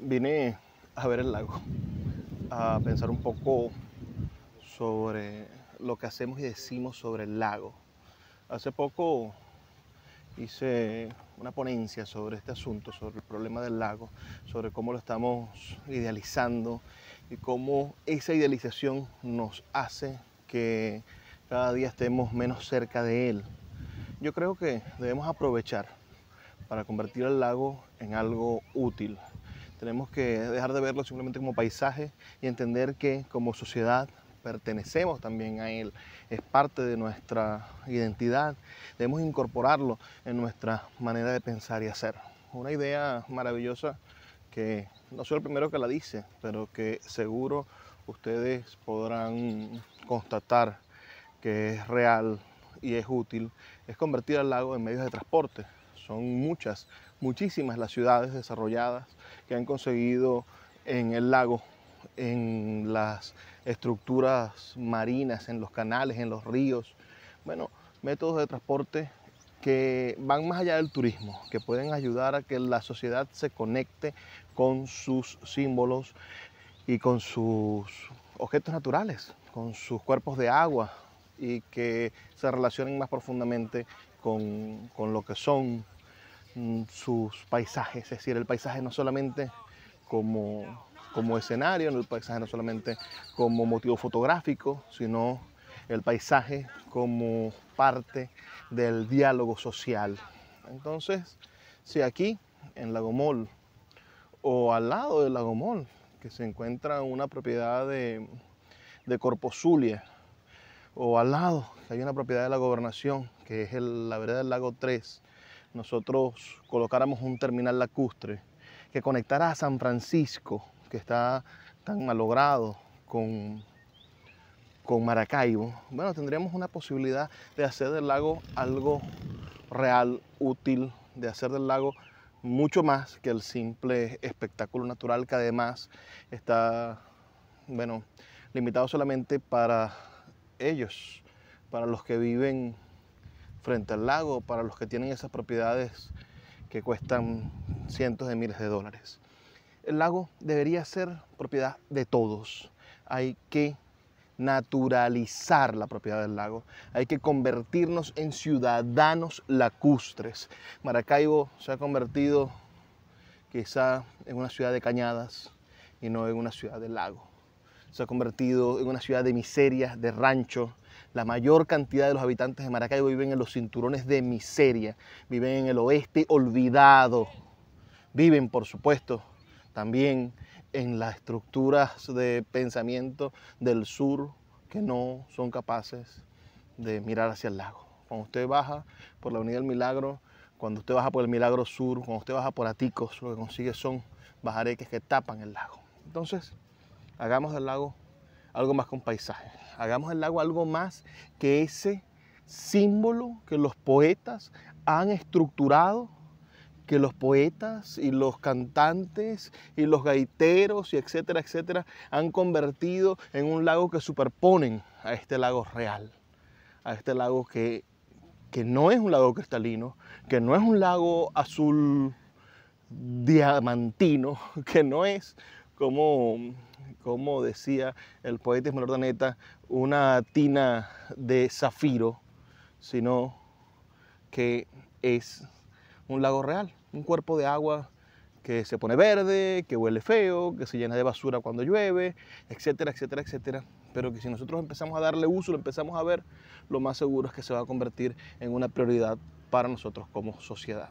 vine a ver el lago, a pensar un poco sobre lo que hacemos y decimos sobre el lago. Hace poco hice una ponencia sobre este asunto, sobre el problema del lago, sobre cómo lo estamos idealizando y cómo esa idealización nos hace que cada día estemos menos cerca de él. Yo creo que debemos aprovechar para convertir el lago en algo útil, tenemos que dejar de verlo simplemente como paisaje y entender que como sociedad pertenecemos también a Él, es parte de nuestra identidad, debemos incorporarlo en nuestra manera de pensar y hacer. Una idea maravillosa que no soy el primero que la dice, pero que seguro ustedes podrán constatar que es real y es útil, es convertir al lago en medios de transporte. Son muchas, muchísimas las ciudades desarrolladas que han conseguido en el lago, en las estructuras marinas, en los canales, en los ríos, bueno, métodos de transporte que van más allá del turismo, que pueden ayudar a que la sociedad se conecte con sus símbolos y con sus objetos naturales, con sus cuerpos de agua y que se relacionen más profundamente con, con lo que son Mm, sus paisajes, es decir, el paisaje no solamente como, como escenario, el paisaje no solamente como motivo fotográfico, sino el paisaje como parte del diálogo social. Entonces, si aquí en Lagomol o al lado del Lagomol, que se encuentra una propiedad de, de zulia o al lado, hay una propiedad de la gobernación, que es la vereda del lago 3, nosotros colocáramos un terminal lacustre que conectara a San Francisco, que está tan malogrado con, con Maracaibo, bueno, tendríamos una posibilidad de hacer del lago algo real, útil, de hacer del lago mucho más que el simple espectáculo natural que además está, bueno, limitado solamente para ellos, para los que viven frente al lago para los que tienen esas propiedades que cuestan cientos de miles de dólares. El lago debería ser propiedad de todos. Hay que naturalizar la propiedad del lago. Hay que convertirnos en ciudadanos lacustres. Maracaibo se ha convertido quizá en una ciudad de cañadas y no en una ciudad de lago. Se ha convertido en una ciudad de miseria, de rancho, la mayor cantidad de los habitantes de Maracaibo viven en los cinturones de miseria, viven en el oeste olvidado, viven, por supuesto, también en las estructuras de pensamiento del sur que no son capaces de mirar hacia el lago. Cuando usted baja por la Avenida del Milagro, cuando usted baja por el Milagro Sur, cuando usted baja por Aticos, lo que consigue son bajareques que tapan el lago. Entonces, hagamos del lago algo más con paisaje. Hagamos el lago algo más que ese símbolo que los poetas han estructurado, que los poetas y los cantantes y los gaiteros y etcétera, etcétera, han convertido en un lago que superponen a este lago real, a este lago que, que no es un lago cristalino, que no es un lago azul diamantino, que no es como, decía el poeta Ismael Ordaneta, una tina de zafiro, sino que es un lago real, un cuerpo de agua que se pone verde, que huele feo, que se llena de basura cuando llueve, etcétera, etcétera, etcétera. Pero que si nosotros empezamos a darle uso, lo empezamos a ver, lo más seguro es que se va a convertir en una prioridad para nosotros como sociedad.